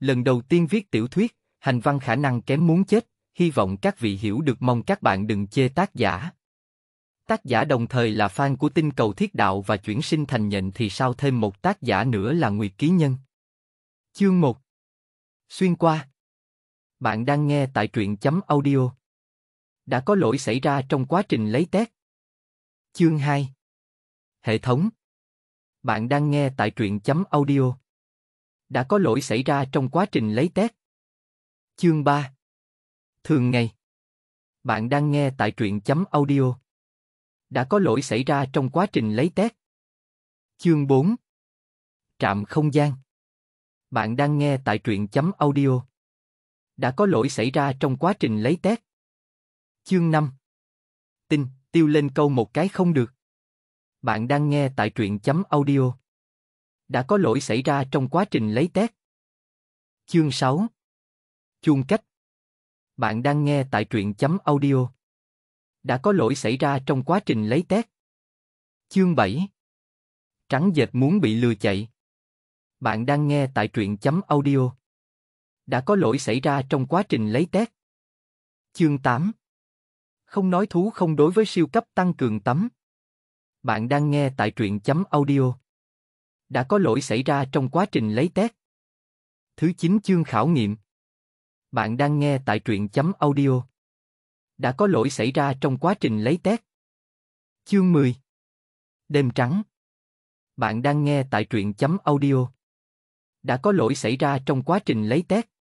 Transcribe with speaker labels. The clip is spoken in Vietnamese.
Speaker 1: Lần đầu tiên viết tiểu thuyết, hành văn khả năng kém muốn chết, hy vọng các vị hiểu được mong các bạn đừng chê tác giả. Tác giả đồng thời là fan của tinh cầu thiết đạo và chuyển sinh thành nhận thì sao thêm một tác giả nữa là Nguyệt Ký Nhân. Chương 1 Xuyên qua Bạn đang nghe tại truyện chấm audio. Đã có lỗi xảy ra trong quá trình lấy test. Chương 2 Hệ thống Bạn đang nghe tại truyện chấm audio đã có lỗi xảy ra trong quá trình lấy test. Chương 3 Thường ngày Bạn đang nghe tại truyện chấm audio. Đã có lỗi xảy ra trong quá trình lấy test. Chương 4 Trạm không gian Bạn đang nghe tại truyện chấm audio. Đã có lỗi xảy ra trong quá trình lấy test. Chương 5 Tin, tiêu lên câu một cái không được. Bạn đang nghe tại truyện chấm audio đã có lỗi xảy ra trong quá trình lấy test. Chương 6 Chuông cách Bạn đang nghe tại truyện chấm audio. Đã có lỗi xảy ra trong quá trình lấy test. Chương 7 Trắng dệt muốn bị lừa chạy. Bạn đang nghe tại truyện chấm audio. Đã có lỗi xảy ra trong quá trình lấy test. Chương 8 Không nói thú không đối với siêu cấp tăng cường tắm. Bạn đang nghe tại truyện chấm audio đã có lỗi xảy ra trong quá trình lấy test. Thứ 9 chương khảo nghiệm. Bạn đang nghe tại truyện chấm audio. Đã có lỗi xảy ra trong quá trình lấy test. Chương 10. Đêm trắng. Bạn đang nghe tại truyện chấm audio. Đã có lỗi xảy ra trong quá trình lấy test.